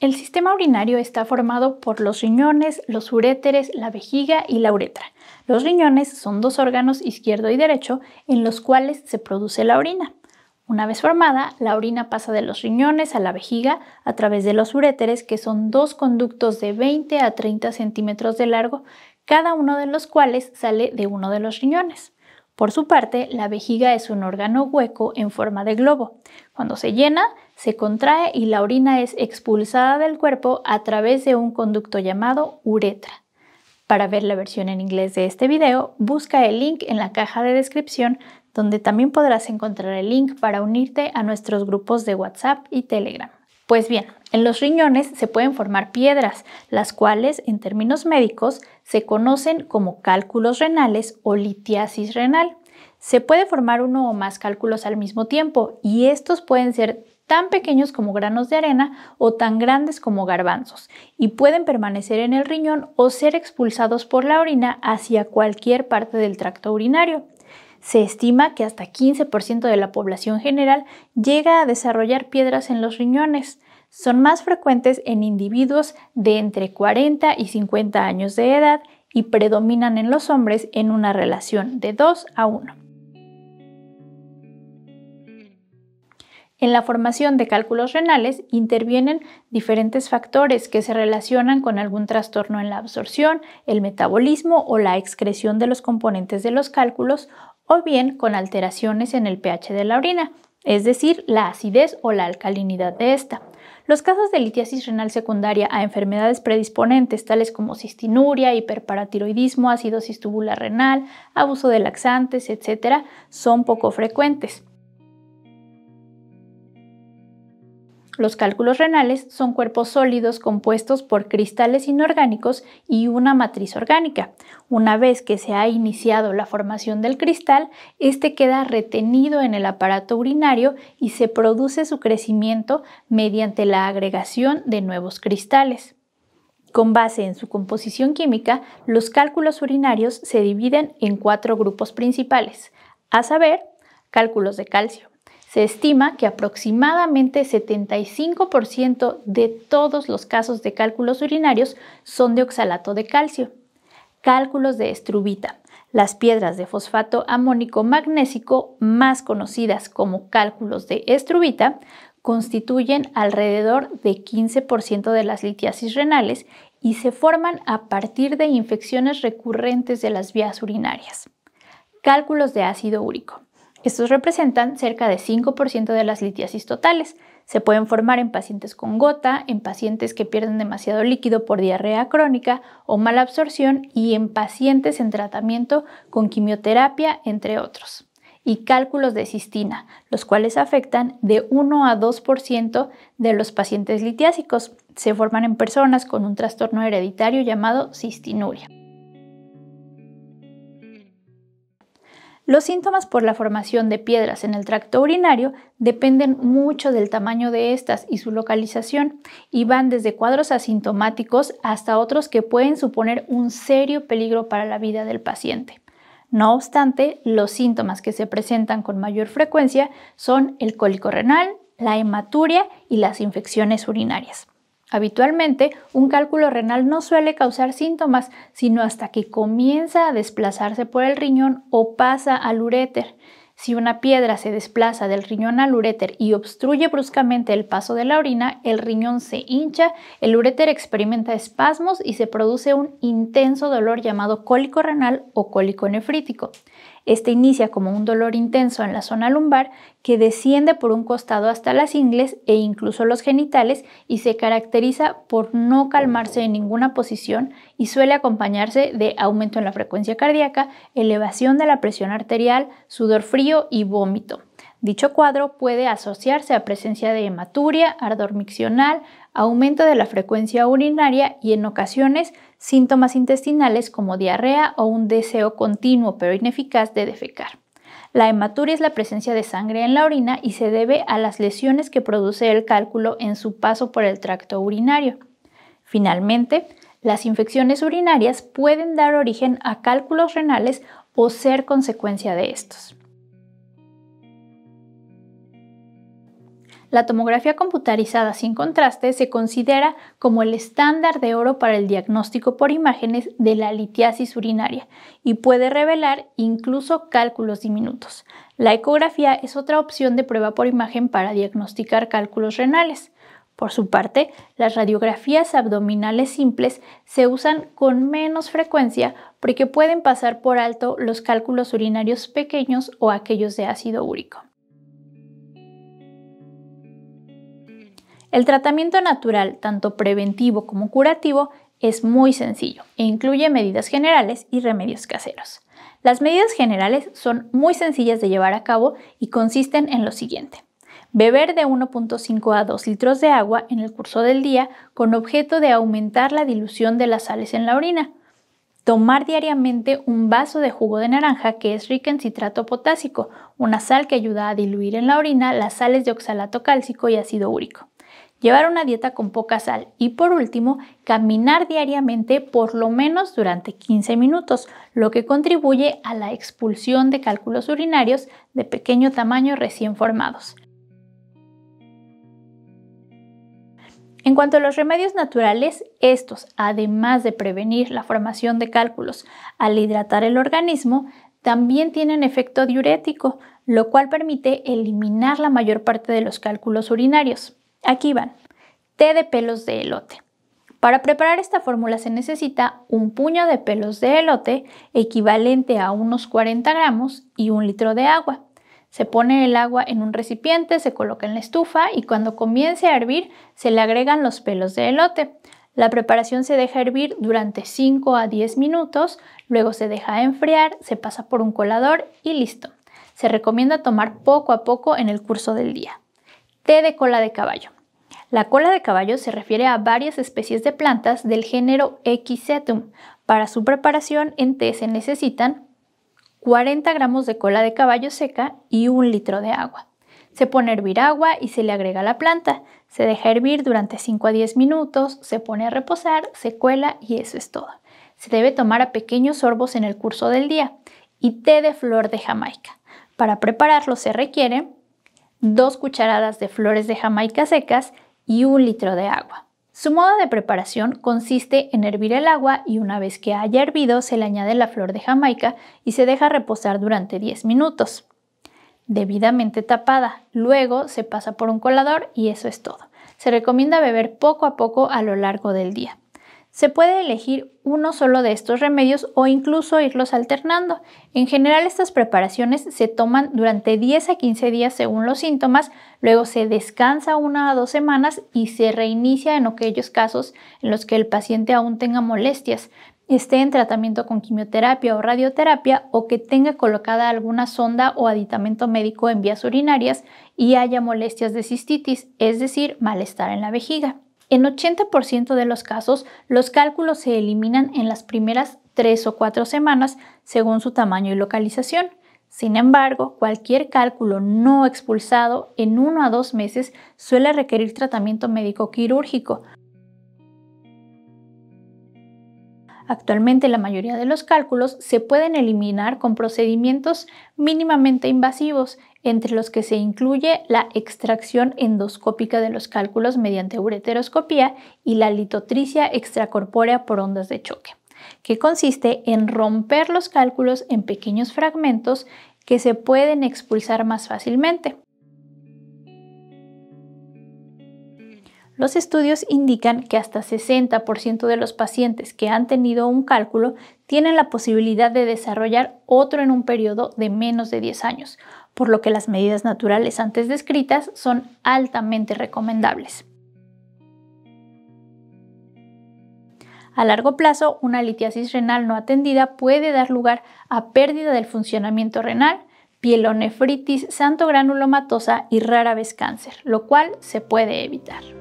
El sistema urinario está formado por los riñones, los uréteres, la vejiga y la uretra. Los riñones son dos órganos izquierdo y derecho en los cuales se produce la orina. Una vez formada, la orina pasa de los riñones a la vejiga a través de los uréteres, que son dos conductos de 20 a 30 centímetros de largo, cada uno de los cuales sale de uno de los riñones. Por su parte, la vejiga es un órgano hueco en forma de globo. Cuando se llena, se contrae y la orina es expulsada del cuerpo a través de un conducto llamado uretra. Para ver la versión en inglés de este video, busca el link en la caja de descripción donde también podrás encontrar el link para unirte a nuestros grupos de WhatsApp y Telegram. Pues bien, en los riñones se pueden formar piedras, las cuales en términos médicos se conocen como cálculos renales o litiasis renal. Se puede formar uno o más cálculos al mismo tiempo y estos pueden ser tan pequeños como granos de arena o tan grandes como garbanzos y pueden permanecer en el riñón o ser expulsados por la orina hacia cualquier parte del tracto urinario. Se estima que hasta 15% de la población general llega a desarrollar piedras en los riñones. Son más frecuentes en individuos de entre 40 y 50 años de edad y predominan en los hombres en una relación de 2 a 1. En la formación de cálculos renales intervienen diferentes factores que se relacionan con algún trastorno en la absorción, el metabolismo o la excreción de los componentes de los cálculos o bien con alteraciones en el pH de la orina, es decir, la acidez o la alcalinidad de esta. Los casos de litiasis renal secundaria a enfermedades predisponentes, tales como cistinuria, hiperparatiroidismo, acidosis tubular renal, abuso de laxantes, etc., son poco frecuentes. Los cálculos renales son cuerpos sólidos compuestos por cristales inorgánicos y una matriz orgánica. Una vez que se ha iniciado la formación del cristal, este queda retenido en el aparato urinario y se produce su crecimiento mediante la agregación de nuevos cristales. Con base en su composición química, los cálculos urinarios se dividen en cuatro grupos principales, a saber, cálculos de calcio, se estima que aproximadamente 75% de todos los casos de cálculos urinarios son de oxalato de calcio. Cálculos de estrubita, las piedras de fosfato amónico magnésico más conocidas como cálculos de estrubita, constituyen alrededor de 15% de las litiasis renales y se forman a partir de infecciones recurrentes de las vías urinarias. Cálculos de ácido úrico. Estos representan cerca de 5% de las litiasis totales. Se pueden formar en pacientes con gota, en pacientes que pierden demasiado líquido por diarrea crónica o mala absorción y en pacientes en tratamiento con quimioterapia, entre otros. Y cálculos de cistina, los cuales afectan de 1 a 2% de los pacientes litiásicos. Se forman en personas con un trastorno hereditario llamado cistinuria. Los síntomas por la formación de piedras en el tracto urinario dependen mucho del tamaño de estas y su localización y van desde cuadros asintomáticos hasta otros que pueden suponer un serio peligro para la vida del paciente. No obstante, los síntomas que se presentan con mayor frecuencia son el cólico renal, la hematuria y las infecciones urinarias. Habitualmente, un cálculo renal no suele causar síntomas, sino hasta que comienza a desplazarse por el riñón o pasa al uréter. Si una piedra se desplaza del riñón al uréter y obstruye bruscamente el paso de la orina, el riñón se hincha, el uréter experimenta espasmos y se produce un intenso dolor llamado cólico renal o cólico nefrítico. Este inicia como un dolor intenso en la zona lumbar que desciende por un costado hasta las ingles e incluso los genitales y se caracteriza por no calmarse en ninguna posición y suele acompañarse de aumento en la frecuencia cardíaca, elevación de la presión arterial, sudor frío y vómito. Dicho cuadro puede asociarse a presencia de hematuria, ardor miccional, aumento de la frecuencia urinaria y en ocasiones síntomas intestinales como diarrea o un deseo continuo pero ineficaz de defecar. La hematuria es la presencia de sangre en la orina y se debe a las lesiones que produce el cálculo en su paso por el tracto urinario. Finalmente, las infecciones urinarias pueden dar origen a cálculos renales o ser consecuencia de estos. La tomografía computarizada sin contraste se considera como el estándar de oro para el diagnóstico por imágenes de la litiasis urinaria y puede revelar incluso cálculos diminutos. La ecografía es otra opción de prueba por imagen para diagnosticar cálculos renales. Por su parte, las radiografías abdominales simples se usan con menos frecuencia porque pueden pasar por alto los cálculos urinarios pequeños o aquellos de ácido úrico. El tratamiento natural, tanto preventivo como curativo, es muy sencillo e incluye medidas generales y remedios caseros. Las medidas generales son muy sencillas de llevar a cabo y consisten en lo siguiente. Beber de 1.5 a 2 litros de agua en el curso del día con objeto de aumentar la dilución de las sales en la orina. Tomar diariamente un vaso de jugo de naranja que es rica en citrato potásico, una sal que ayuda a diluir en la orina las sales de oxalato cálcico y ácido úrico llevar una dieta con poca sal y por último, caminar diariamente por lo menos durante 15 minutos, lo que contribuye a la expulsión de cálculos urinarios de pequeño tamaño recién formados. En cuanto a los remedios naturales, estos, además de prevenir la formación de cálculos al hidratar el organismo, también tienen efecto diurético, lo cual permite eliminar la mayor parte de los cálculos urinarios. Aquí van. Té de pelos de elote. Para preparar esta fórmula se necesita un puño de pelos de elote equivalente a unos 40 gramos y un litro de agua. Se pone el agua en un recipiente, se coloca en la estufa y cuando comience a hervir se le agregan los pelos de elote. La preparación se deja hervir durante 5 a 10 minutos, luego se deja enfriar, se pasa por un colador y listo. Se recomienda tomar poco a poco en el curso del día. Té de cola de caballo. La cola de caballo se refiere a varias especies de plantas del género Equisetum. Para su preparación en té se necesitan 40 gramos de cola de caballo seca y un litro de agua. Se pone a hervir agua y se le agrega la planta. Se deja hervir durante 5 a 10 minutos, se pone a reposar, se cuela y eso es todo. Se debe tomar a pequeños sorbos en el curso del día. Y té de flor de Jamaica. Para prepararlo se requieren 2 cucharadas de flores de jamaica secas y un litro de agua. Su modo de preparación consiste en hervir el agua y una vez que haya hervido se le añade la flor de jamaica y se deja reposar durante 10 minutos. Debidamente tapada, luego se pasa por un colador y eso es todo. Se recomienda beber poco a poco a lo largo del día. Se puede elegir uno solo de estos remedios o incluso irlos alternando. En general estas preparaciones se toman durante 10 a 15 días según los síntomas, luego se descansa una a dos semanas y se reinicia en aquellos casos en los que el paciente aún tenga molestias, esté en tratamiento con quimioterapia o radioterapia o que tenga colocada alguna sonda o aditamento médico en vías urinarias y haya molestias de cistitis, es decir, malestar en la vejiga. En 80% de los casos, los cálculos se eliminan en las primeras 3 o 4 semanas según su tamaño y localización. Sin embargo, cualquier cálculo no expulsado en 1 a 2 meses suele requerir tratamiento médico quirúrgico, Actualmente la mayoría de los cálculos se pueden eliminar con procedimientos mínimamente invasivos, entre los que se incluye la extracción endoscópica de los cálculos mediante ureteroscopía y la litotricia extracorpórea por ondas de choque, que consiste en romper los cálculos en pequeños fragmentos que se pueden expulsar más fácilmente. Los estudios indican que hasta 60% de los pacientes que han tenido un cálculo tienen la posibilidad de desarrollar otro en un periodo de menos de 10 años, por lo que las medidas naturales antes descritas son altamente recomendables. A largo plazo, una litiasis renal no atendida puede dar lugar a pérdida del funcionamiento renal, pielonefritis santogranulomatosa y rara vez cáncer, lo cual se puede evitar.